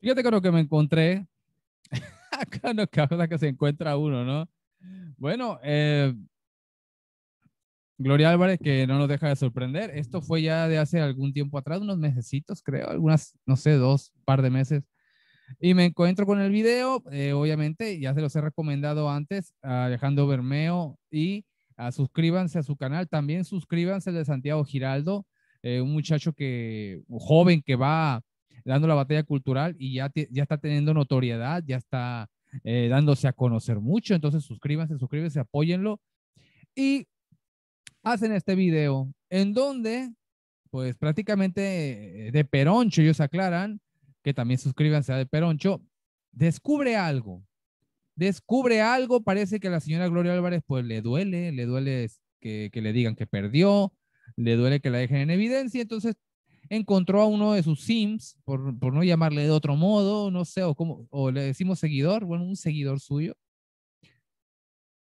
Fíjate con lo que me encontré, con las cosas que se encuentra uno, ¿no? Bueno, eh, Gloria Álvarez, que no nos deja de sorprender. Esto fue ya de hace algún tiempo atrás, unos mesecitos, creo, algunas, no sé, dos, par de meses. Y me encuentro con el video, eh, obviamente, ya se los he recomendado antes a Alejandro Bermeo y a, ah, suscríbanse a su canal. También suscríbanse al de Santiago Giraldo, eh, un muchacho que, joven que va dando la batalla cultural y ya, ya está teniendo notoriedad, ya está eh, dándose a conocer mucho. Entonces suscríbanse, suscríbanse, apóyenlo. Y hacen este video en donde, pues prácticamente eh, de Peroncho, ellos aclaran que también suscríbanse a de Peroncho, descubre algo. Descubre algo, parece que a la señora Gloria Álvarez pues le duele, le duele que, que le digan que perdió, le duele que la dejen en evidencia, entonces encontró a uno de sus Sims, por, no llamarle de otro modo, no sé, o, o le decimos seguidor, bueno, un seguidor suyo.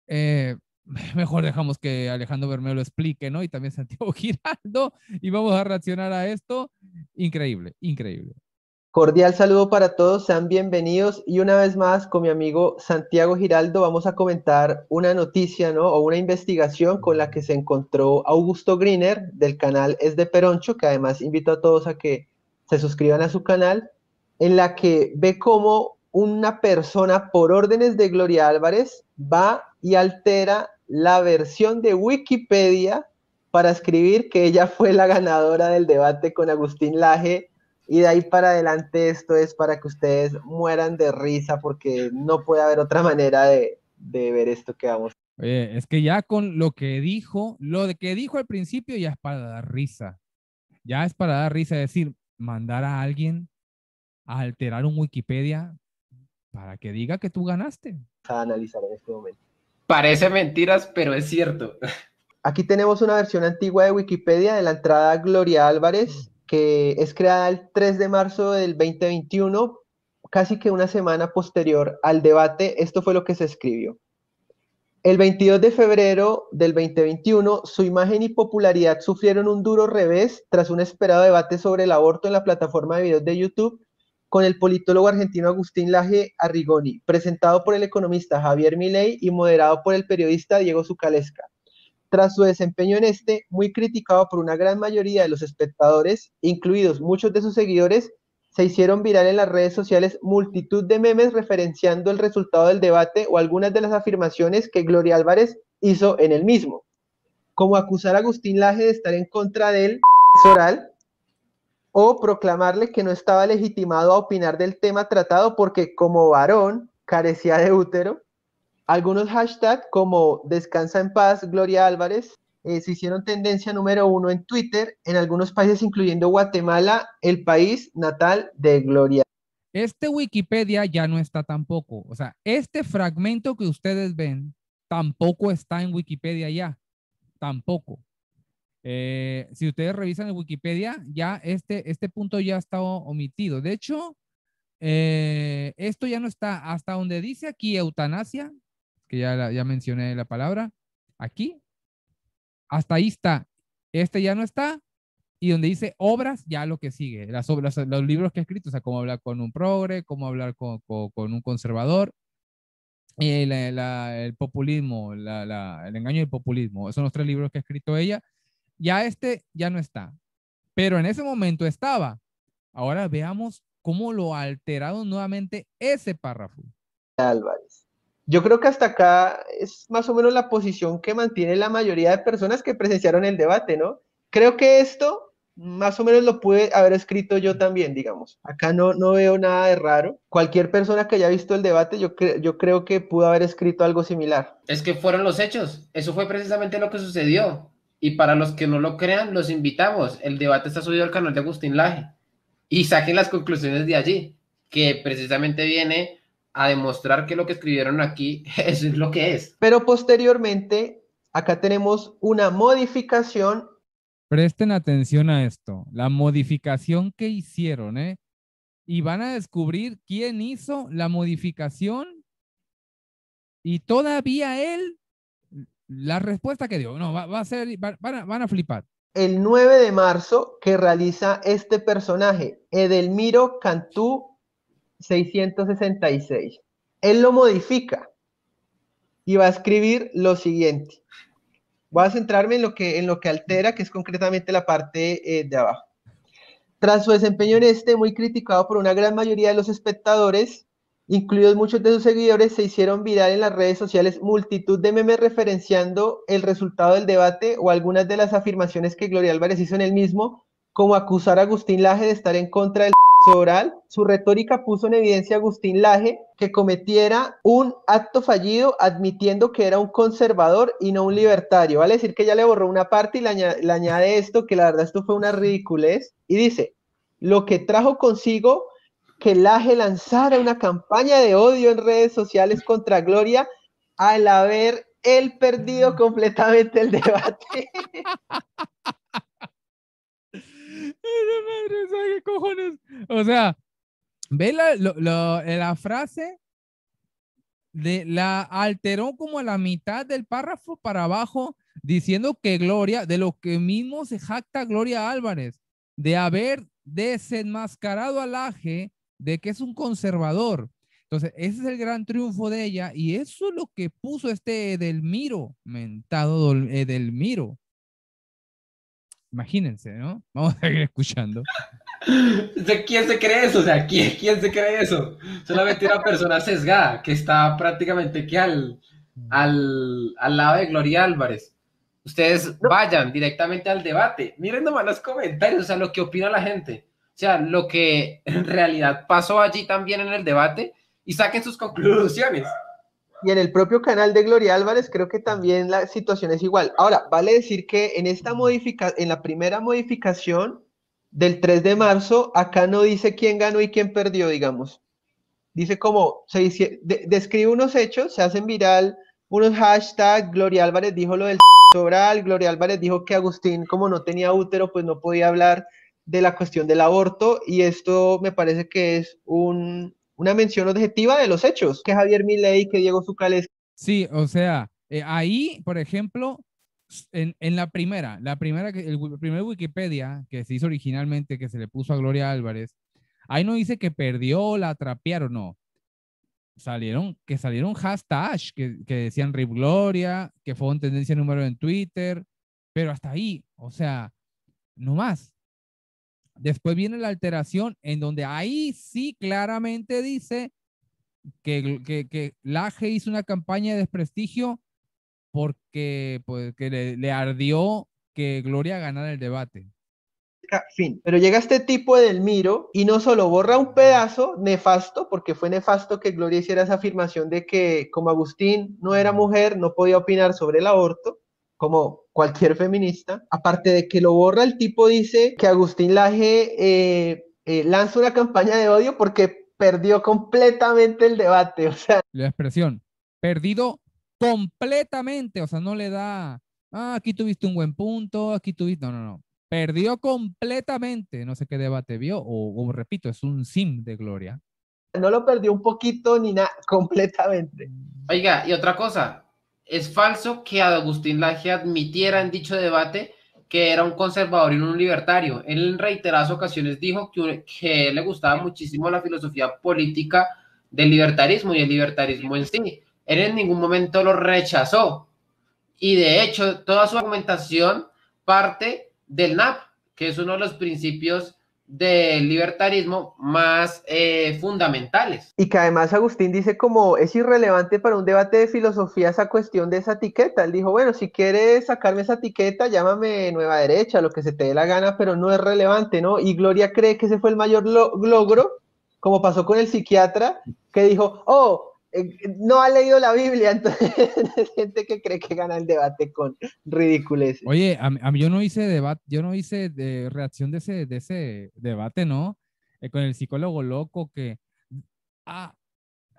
Eh, mejor dejamos que Alejandro Bermeo lo explique, ¿no? Y también Santiago Giraldo, y vamos a reaccionar a esto. Increíble, increíble. Cordial saludo para todos, sean bienvenidos y una vez más con mi amigo Santiago Giraldo vamos a comentar una noticia o una investigación con la que se encontró Augusto Griner del canal Es de Peroncho, que además invito a todos a que se suscriban a su canal, en la que ve cómo una persona por órdenes de Gloria Álvarez va y altera la versión de Wikipedia para escribir que ella fue la ganadora del debate con Agustín Laje y de ahí para adelante esto es para que ustedes mueran de risa porque no puede haber otra manera de, ver esto que vamos. Oye, es que ya con lo que dijo, lo de que dijo al principio ya es para dar risa. Ya es para dar risa, es decir, mandar a alguien a alterar un Wikipedia para que diga que tú ganaste. A analizar en este momento. Parece mentiras, pero es cierto. Aquí tenemos una versión antigua de Wikipedia de la entrada Gloria Álvarez que es creada el 3 de marzo del 2021, casi que una semana posterior al debate, esto fue lo que se escribió. El 22 de febrero del 2021, su imagen y popularidad sufrieron un duro revés tras un esperado debate sobre el aborto en la plataforma de videos de YouTube con el politólogo argentino Agustín Laje Arrigoni, presentado por el economista Javier Milei y moderado por el periodista Diego Zucalesca tras su desempeño en este, muy criticado por una gran mayoría de los espectadores, incluidos muchos de sus seguidores, se hicieron viral en las redes sociales multitud de memes referenciando el resultado del debate o algunas de las afirmaciones que Gloria Álvarez hizo en el mismo, como acusar a Agustín Laje de estar en contra del oral o proclamarle que no estaba legitimado a opinar del tema tratado porque como varón carecía de útero algunos hashtags como Descansa en paz, Gloria Álvarez, eh, se hicieron tendencia número uno en Twitter en algunos países, incluyendo Guatemala, el país natal de Gloria. Este Wikipedia ya no está tampoco. O sea, este fragmento que ustedes ven tampoco está en Wikipedia ya. Tampoco. Eh, si ustedes revisan en Wikipedia, ya este, este punto ya está omitido. De hecho, eh, esto ya no está hasta donde dice aquí eutanasia, que ya, ya mencioné la palabra, aquí, hasta ahí está. Este ya no está. Y donde dice obras, ya lo que sigue, las obras, los libros que ha escrito, o sea, cómo hablar con un progre, cómo hablar con, con, un conservador, y eh, el populismo, el engaño del populismo, son los tres libros que ha escrito ella. Ya este ya no está, pero en ese momento estaba. Ahora veamos cómo lo ha alterado nuevamente ese párrafo. Álvarez. Yo creo que hasta acá es más o menos la posición que mantiene la mayoría de personas que presenciaron el debate, ¿no? Creo que esto más o menos lo pude haber escrito yo también, digamos. Acá no, no veo nada de raro. Cualquier persona que haya visto el debate, yo, yo creo que pudo haber escrito algo similar. Es que fueron los hechos. Eso fue precisamente lo que sucedió. Y para los que no lo crean, los invitamos. El debate está subido al canal de Agustín Laje. Y saquen las conclusiones de allí, que precisamente viene a demostrar que lo que escribieron aquí es lo que es. Pero posteriormente, acá tenemos una modificación. Presten atención a esto, la modificación que hicieron, ¿eh? Y van a descubrir quién hizo la modificación y todavía él, la respuesta que dio, no, va, a ser, van, a, van a flipar el 9 de marzo que realiza este personaje, Edelmiro Cantú 666. Él lo modifica y va a escribir lo siguiente. Voy a centrarme en lo que, en lo que altera, que es concretamente la parte eh, de abajo. Tras su desempeño en este, muy criticado por una gran mayoría de los espectadores, incluidos muchos de sus seguidores, se hicieron viral en las redes sociales multitud de memes referenciando el resultado del debate o algunas de las afirmaciones que Gloria Álvarez hizo en el mismo, como acusar a Agustín Laje de estar en contra del oral, su retórica puso en evidencia a Agustín Laje que cometiera un acto fallido admitiendo que era un conservador y no un libertario. Vale decir que ya le borró una parte y le, añade, esto, que la verdad esto fue una ridiculez. Y dice, lo que trajo consigo que Laje lanzara una campaña de odio en redes sociales contra Gloria al haber él perdido completamente el debate. O sea, ve la, frase, de, la alteró como a la mitad del párrafo para abajo, diciendo que Gloria, de lo que mismo se jacta Gloria Álvarez, de haber desenmascarado al Aje de que es un conservador. Entonces, ese es el gran triunfo de ella y eso es lo que puso este Edelmiro, mentado Edelmiro. Imagínense, ¿no? Vamos a seguir escuchando. ¿Quién se cree eso? O sea, ¿quién, se cree eso? Solamente una persona sesgada que está prácticamente que al, al, al lado de Gloria Álvarez. Ustedes vayan directamente al debate. Miren nomás los comentarios, o sea, lo que opina la gente. O sea, lo que en realidad pasó allí también en el debate y saquen sus conclusiones y en el propio canal de Gloria Álvarez creo que también la situación es igual. Ahora, vale decir que en esta modifica en la primera modificación del 3 de marzo, acá no dice quién ganó y quién perdió, digamos. Dice como, se dice, describe unos hechos, se hacen viral unos hashtags, Gloria Álvarez dijo lo del oral, Gloria Álvarez dijo que Agustín, como no tenía útero, pues no podía hablar de la cuestión del aborto, y esto me parece que es un, una mención objetiva de los hechos, que Javier Milei, que Diego Zucales. Sí, o sea, eh, ahí, por ejemplo, en, la primera, la primera, el, primer Wikipedia que se hizo originalmente, que se le puso a Gloria Álvarez, ahí no dice que perdió, la trapearon, no. Salieron, que salieron hashtags que, que decían Rip Gloria, que fue en tendencia número en Twitter, pero hasta ahí, o sea, no más. Después viene la alteración, en donde ahí sí claramente dice que, Laje hizo una campaña de desprestigio porque pues, le, ardió que Gloria ganara el debate. Fin. Pero llega este tipo del Miro y no solo borra un pedazo nefasto, porque fue nefasto que Gloria hiciera esa afirmación de que como Agustín no era mm. mujer, no podía opinar sobre el aborto, como cualquier feminista, aparte de que lo borra, el tipo dice que Agustín Laje eh, eh, lanza una campaña de odio porque perdió completamente el debate, o sea. La expresión, perdido completamente, o sea, no le da, ah, aquí tuviste un buen punto, aquí tuviste, no, no, no, perdió completamente, no sé qué debate vio, o repito, es un sim de gloria. No lo perdió un poquito ni nada, completamente. Oiga, y otra cosa, es falso que Agustín Laje admitiera en dicho debate que era un conservador y no un libertario. Él en reiteradas ocasiones dijo que, que le gustaba muchísimo la filosofía política del libertarismo y el libertarismo en sí. Él en ningún momento lo rechazó. Y de hecho, toda su argumentación parte del NAP, que es uno de los principios del libertarismo más eh, fundamentales. Y que además Agustín dice como es irrelevante para un debate de filosofía esa cuestión de esa etiqueta. Él dijo, bueno, si quieres sacarme esa etiqueta, llámame nueva derecha, lo que se te dé la gana, pero no es relevante, ¿no? Y Gloria cree que ese fue el mayor logro, como pasó con el psiquiatra, que dijo, oh, eh, eh, no ha leído la Biblia, entonces gente que cree que gana el debate con ridiculez. Oye, a, mí yo no hice debate, yo no hice reacción de ese, de ese debate, ¿no? Eh, con el psicólogo loco que ah,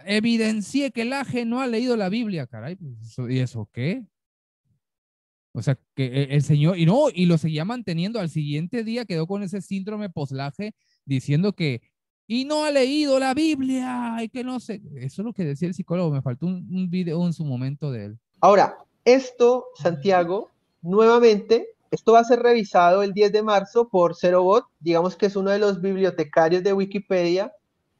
evidencie que el aje no ha leído la Biblia, caray, pues, ¿y eso qué? O sea, que el señor, y no, y lo seguía manteniendo, al siguiente día quedó con ese síndrome poslaje diciendo que y no ha leído la Biblia y que no sé. Eso es lo que decía el psicólogo. Me faltó un, video en su momento de él. Ahora, esto, Santiago, nuevamente, esto va a ser revisado el 10 de marzo por Cerobot, digamos que es uno de los bibliotecarios de Wikipedia,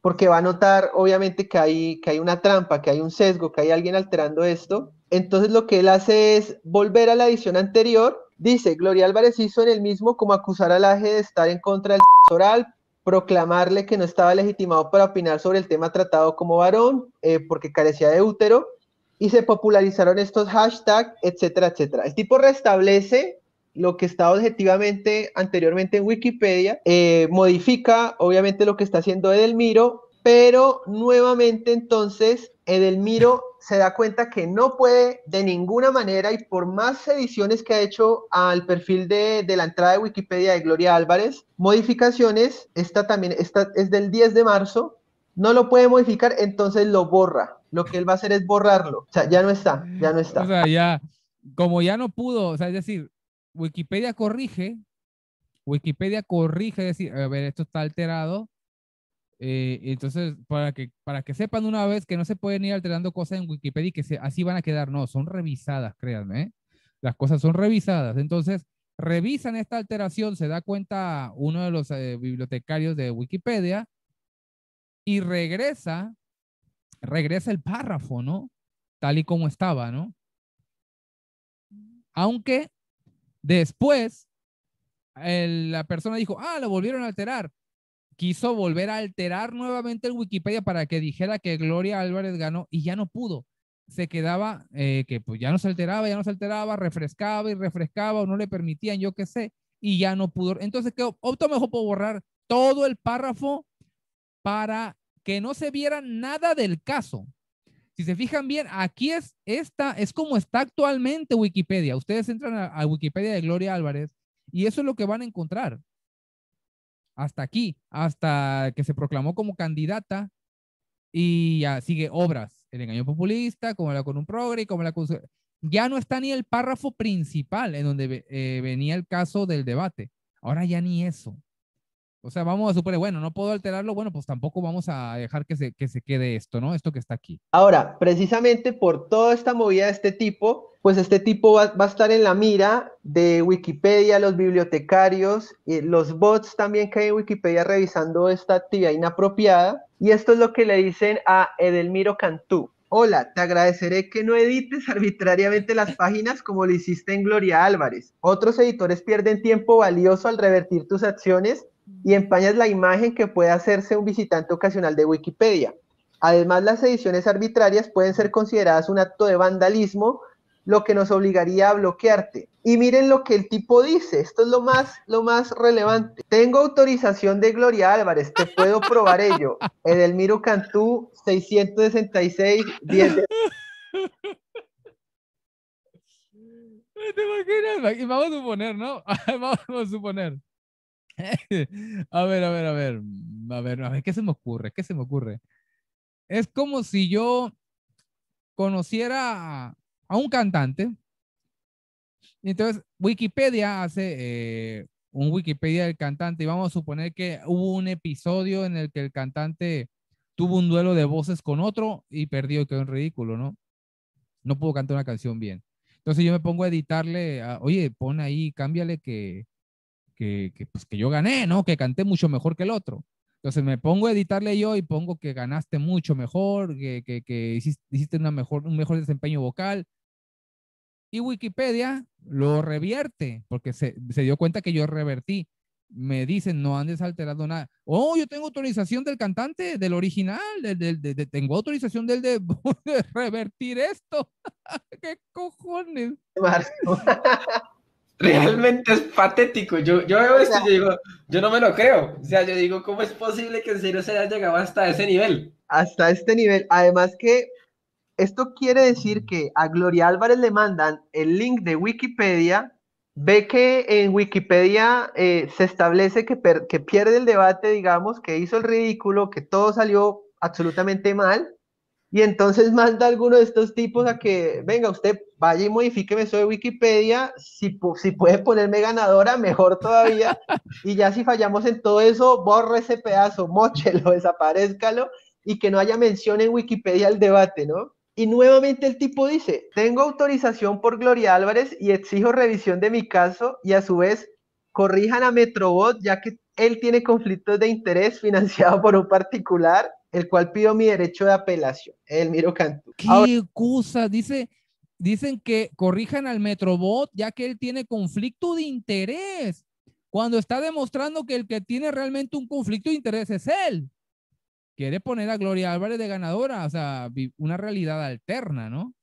porque va a notar obviamente que hay, que hay una trampa, que hay un sesgo, que hay alguien alterando esto. Entonces lo que él hace es volver a la edición anterior. Dice, Gloria Álvarez hizo en el mismo como acusar al AGE de estar en contra del oral, proclamarle que no estaba legitimado para opinar sobre el tema tratado como varón, eh, porque carecía de útero, y se popularizaron estos hashtags, etcétera, etcétera. El tipo restablece lo que estaba objetivamente anteriormente en Wikipedia, eh, modifica obviamente lo que está haciendo Edelmiro, pero nuevamente entonces Edelmiro se da cuenta que no puede de ninguna manera y por más ediciones que ha hecho al perfil de, la entrada de Wikipedia de Gloria Álvarez, modificaciones, esta también esta es del 10 de marzo, no lo puede modificar, entonces lo borra. Lo que él va a hacer es borrarlo. O sea, ya no está, ya no está. O sea, ya, como ya no pudo, o sea, es decir, Wikipedia corrige, Wikipedia corrige, es decir, a ver, esto está alterado, eh, entonces, para que, para que sepan una vez que no se pueden ir alterando cosas en Wikipedia y que así van a quedar, no, son revisadas, créanme. ¿eh? Las cosas son revisadas. Entonces, revisan esta alteración, se da cuenta uno de los eh, bibliotecarios de Wikipedia y regresa, regresa el párrafo, ¿no? Tal y como estaba, ¿no? Aunque después la persona dijo, ah, lo volvieron a alterar quiso volver a alterar nuevamente el Wikipedia para que dijera que Gloria Álvarez ganó y ya no pudo. Se quedaba, eh, que pues ya no se alteraba, ya no se alteraba, refrescaba y refrescaba o no le permitían, yo qué sé, y ya no pudo. Entonces, ¿qué optó mejor por borrar todo el párrafo para que no se viera nada del caso? Si se fijan bien, aquí es esta, es como está actualmente Wikipedia. Ustedes entran a Wikipedia de Gloria Álvarez y eso es lo que van a encontrar hasta aquí, hasta que se proclamó como candidata y ya sigue obras, el engaño populista, como la con un progre, como la con... Ya no está ni el párrafo principal en donde eh, venía el caso del debate. Ahora ya ni eso. O sea, vamos a suponer, bueno, no puedo alterarlo, bueno, pues tampoco vamos a dejar que se, que se quede esto, ¿no? Esto que está aquí. Ahora, precisamente por toda esta movida de este tipo, pues este tipo va, a estar en la mira de Wikipedia, los bibliotecarios, los bots también que hay en Wikipedia revisando esta actividad inapropiada. Y esto es lo que le dicen a Edelmiro Cantú. Hola, te agradeceré que no edites arbitrariamente las páginas como lo hiciste en Gloria Álvarez. Otros editores pierden tiempo valioso al revertir tus acciones y empañas la imagen que puede hacerse un visitante ocasional de Wikipedia. Además, las ediciones arbitrarias pueden ser consideradas un acto de vandalismo, lo que nos obligaría a bloquearte. Y miren lo que el tipo dice, esto es lo más, lo más relevante. Tengo autorización de Gloria Álvarez, te puedo probar ello. Edelmiro Cantú, 666, 10. Vamos a suponer, ¿no? Vamos a suponer. a ver, a ver, a ver, mm, a ver, a ver, ¿qué se me ocurre? ¿Qué se me ocurre? Es como si yo conociera a, un cantante. Entonces, Wikipedia hace eh, un Wikipedia del cantante y vamos a suponer que hubo un episodio en el que el cantante tuvo un duelo de voces con otro y perdió y quedó en ridículo, ¿no? No pudo cantar una canción bien. Entonces yo me pongo a editarle, oye, pon ahí, cámbiale que que, que, pues, que yo gané, ¿no? Que canté mucho mejor que el otro. Entonces me pongo a editarle yo y pongo que ganaste mucho mejor, que, que, hiciste, una mejor, un mejor desempeño vocal. Y Wikipedia lo revierte, porque se, se dio cuenta que yo revertí. Me dicen, no han desalterado nada. Oh, yo tengo autorización del cantante, del original, del, de, tengo autorización del de, de revertir esto. ¿Qué cojones? Realmente es patético. Yo, yo veo esto y digo, yo no me lo creo. O sea, yo digo, ¿cómo es posible que en serio se haya llegado hasta ese nivel? Hasta este nivel. Además que esto quiere decir que a Gloria Álvarez le mandan el link de Wikipedia, ve que en Wikipedia eh, se establece que, que pierde el debate, digamos, que hizo el ridículo, que todo salió absolutamente mal, y entonces manda a alguno de estos tipos a que, venga, usted vaya y modifíqueme eso de Wikipedia, si, si puede ponerme ganadora, mejor todavía, y ya si fallamos en todo eso, borre ese pedazo, mochelo, desaparezcalo, y que no haya mención en Wikipedia al debate, ¿no? Y nuevamente el tipo dice, tengo autorización por Gloria Álvarez y exijo revisión de mi caso y a su vez corrijan a Metrobot ya que él tiene conflictos de interés financiado por un particular el cual pido mi derecho de apelación. El Cantú. ¡Qué excusa! cosa! Dice, dicen que corrijan al Metrobot, ya que él tiene conflicto de interés, cuando está demostrando que el que tiene realmente un conflicto de interés es él. Quiere poner a Gloria Álvarez de ganadora, o sea, una realidad alterna, ¿no?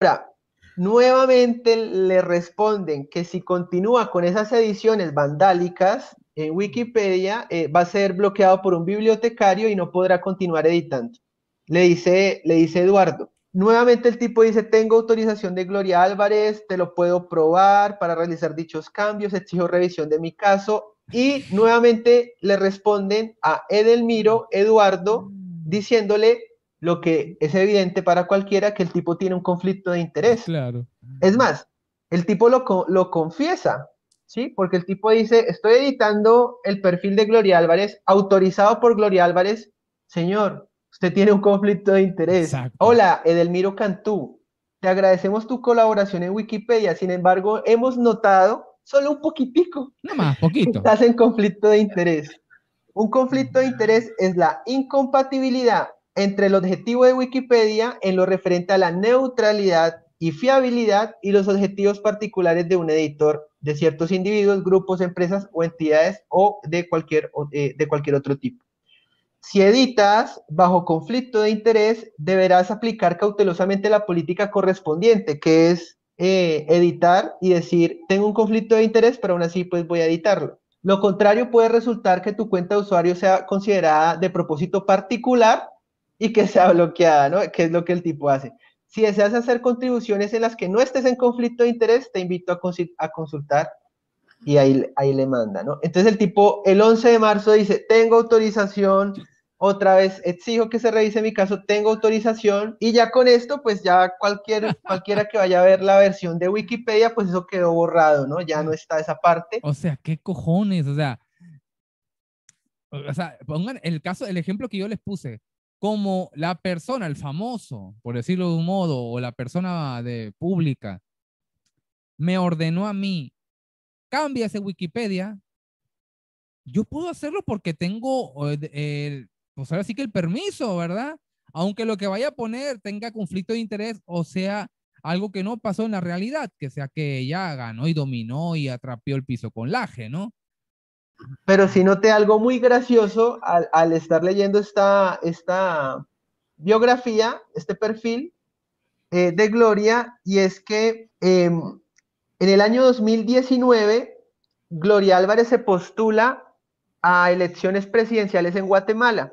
Ahora, nuevamente le responden que si continúa con esas ediciones vandálicas en Wikipedia eh, va a ser bloqueado por un bibliotecario y no podrá continuar editando. Le dice, le dice Eduardo. Nuevamente el tipo dice, tengo autorización de Gloria Álvarez, te lo puedo probar para realizar dichos cambios, exijo revisión de mi caso. Y nuevamente le responden a Edelmiro Eduardo diciéndole lo que es evidente para cualquiera que el tipo tiene un conflicto de interés. Claro. Es más, el tipo lo, lo confiesa, ¿sí? Porque el tipo dice, estoy editando el perfil de Gloria Álvarez, autorizado por Gloria Álvarez. Señor, usted tiene un conflicto de interés. Hola, Edelmiro Cantú. Te agradecemos tu colaboración en Wikipedia. Sin embargo, hemos notado solo un poquitico. Nada más, poquito. Estás en conflicto de interés. Un conflicto de interés es la incompatibilidad entre el objetivo de Wikipedia en lo referente a la neutralidad y fiabilidad y los objetivos particulares de un editor de ciertos individuos, grupos, empresas o entidades o de cualquier, eh, de cualquier otro tipo. Si editas bajo conflicto de interés, deberás aplicar cautelosamente la política correspondiente, que es eh, editar y decir, tengo un conflicto de interés, pero aún así pues voy a editarlo. Lo contrario puede resultar que tu cuenta de usuario sea considerada de propósito particular y que sea bloqueada, ¿no? Que es lo que el tipo hace. Si deseas hacer contribuciones en las que no estés en conflicto de interés, te invito a, consultar y ahí, ahí le manda, ¿no? Entonces el tipo el 11 de marzo dice, tengo autorización, otra vez exijo que se revise mi caso, tengo autorización y ya con esto, pues ya cualquier, cualquiera que vaya a ver la versión de Wikipedia, pues eso quedó borrado, ¿no? Ya no está esa parte. O sea, ¿qué cojones? O sea, o sea pongan el caso, el ejemplo que yo les puse, como la persona, el famoso, por decirlo de un modo, o la persona de pública, me ordenó a mí, cambia ese Wikipedia, yo puedo hacerlo porque tengo, eh, pues ahora sí que el permiso, ¿verdad? Aunque lo que vaya a poner tenga conflicto de interés o sea algo que no pasó en la realidad, que sea que ella ganó y dominó y atrapó el piso con laje, ¿no? pero sí noté algo muy gracioso al, estar leyendo esta, esta biografía, este perfil eh, de Gloria, y es que em, en el año 2019, Gloria Álvarez se postula a elecciones presidenciales en Guatemala.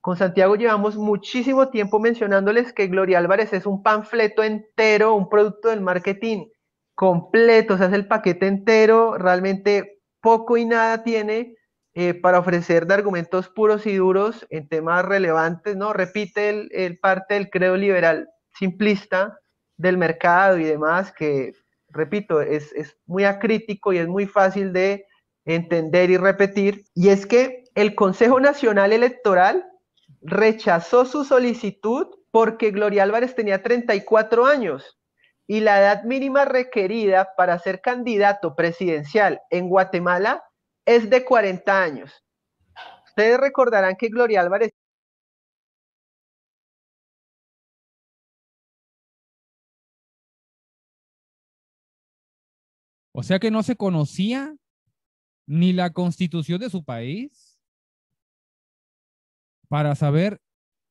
Con Santiago llevamos muchísimo tiempo mencionándoles que Gloria Álvarez es un panfleto entero, un producto del marketing completo, o sea, es el paquete entero, realmente poco y nada tiene eh, para ofrecer de argumentos puros y duros en temas relevantes, ¿no? Repite el, parte del credo liberal simplista del mercado y demás, que, repito, es, es muy acrítico y es muy fácil de entender y repetir. Y es que el Consejo Nacional Electoral rechazó su solicitud porque Gloria Álvarez tenía 34 años y la edad mínima requerida para ser candidato presidencial en Guatemala es de 40 años. Ustedes recordarán que Gloria Álvarez O sea que no se conocía ni la constitución de su país para saber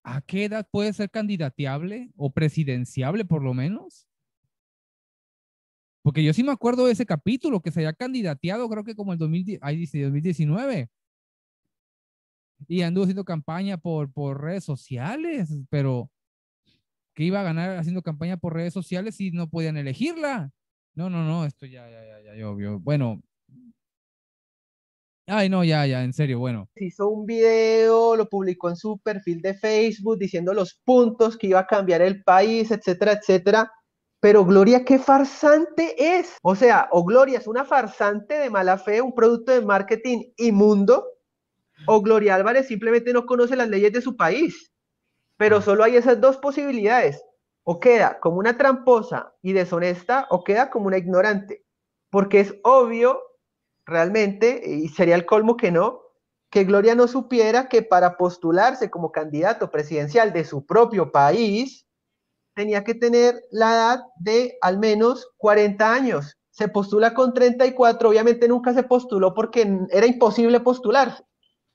a qué edad puede ser candidateable o presidenciable por lo menos. Porque yo sí me acuerdo de ese capítulo que se había candidateado, creo que como el 2019. Y anduvo haciendo campaña por, por redes sociales, pero que iba a ganar haciendo campaña por redes sociales y no podían elegirla. No, no, no, esto ya, ya, ya, ya, obvio. Bueno. Ay, no, ya, ya, en serio, bueno. Hizo un video, lo publicó en su perfil de Facebook diciendo los puntos que iba a cambiar el país, etcétera, etcétera. Pero Gloria, qué farsante es. O sea, o Gloria es una farsante de mala fe, un producto de marketing inmundo, o Gloria Álvarez simplemente no conoce las leyes de su país. Pero solo hay esas dos posibilidades. O queda como una tramposa y deshonesta, o queda como una ignorante. Porque es obvio, realmente, y sería el colmo que no, que Gloria no supiera que para postularse como candidato presidencial de su propio país, tenía que tener la edad de al menos 40 años. Se postula con 34, obviamente nunca se postuló porque era imposible postular,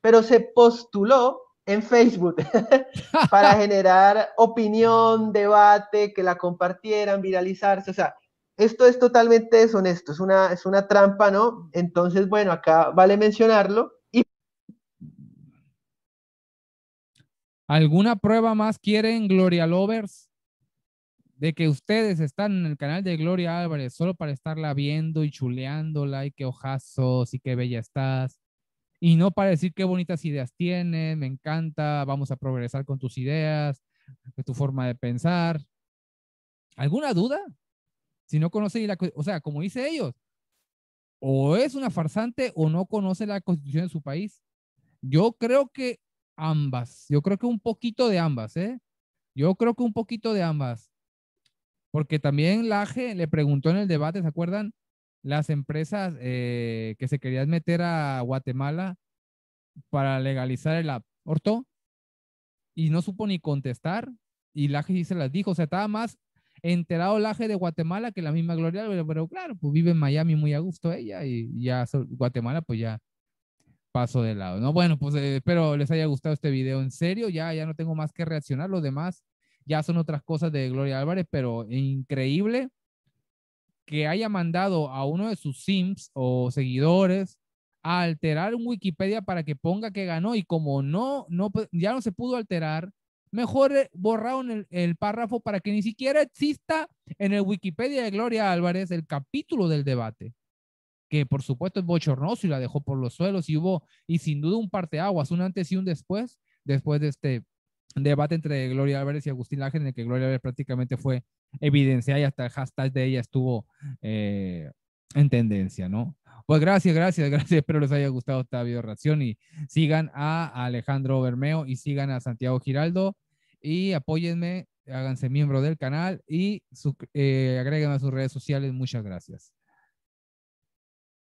pero se postuló en Facebook para generar opinión, debate, que la compartieran, viralizarse. O sea, esto es totalmente deshonesto, es una, es una trampa, ¿no? Entonces, bueno, acá vale mencionarlo. Y... ¿Alguna prueba más quieren Gloria Lovers? de que ustedes están en el canal de Gloria Álvarez solo para estarla viendo y chuleándola y qué ojazos y qué bella estás. Y no para decir qué bonitas ideas tienes, me encanta, vamos a progresar con tus ideas, con tu forma de pensar. ¿Alguna duda? Si no conoce la, o sea, como dice ellos, o es una farsante o no conoce la constitución de su país. Yo creo que ambas, yo creo que un poquito de ambas, ¿eh? Yo creo que un poquito de ambas. Porque también Laje le preguntó en el debate, ¿se acuerdan? Las empresas eh, que se querían meter a Guatemala para legalizar el aborto y no supo ni contestar y Laje sí se las dijo, o sea, estaba más enterado Laje de Guatemala que la misma Gloria, pero, claro, pues vive en Miami muy a gusto ella y ya Guatemala pues ya pasó de lado, ¿no? Bueno, pues eh, espero les haya gustado este video, en serio, ya, ya no tengo más que reaccionar, los demás ya son otras cosas de Gloria Álvarez, pero increíble que haya mandado a uno de sus sims o seguidores a alterar un Wikipedia para que ponga que ganó y como no, no ya no se pudo alterar, mejor eh, borraron el, párrafo para que ni siquiera exista en el Wikipedia de Gloria Álvarez el capítulo del debate que por supuesto es bochornoso y la dejó por los suelos y hubo, y sin duda un parteaguas, un antes y un después, después de este debate entre Gloria Álvarez y Agustín Laje, en el que Gloria Álvarez prácticamente fue evidenciada y hasta el hashtag de ella estuvo eh, en tendencia, ¿no? Pues gracias, gracias, gracias. Espero les haya gustado esta video reacción y sigan a Alejandro Bermeo y sigan a Santiago Giraldo y apóyenme, háganse miembro del canal y eh, agréguenme a sus redes sociales. Muchas gracias.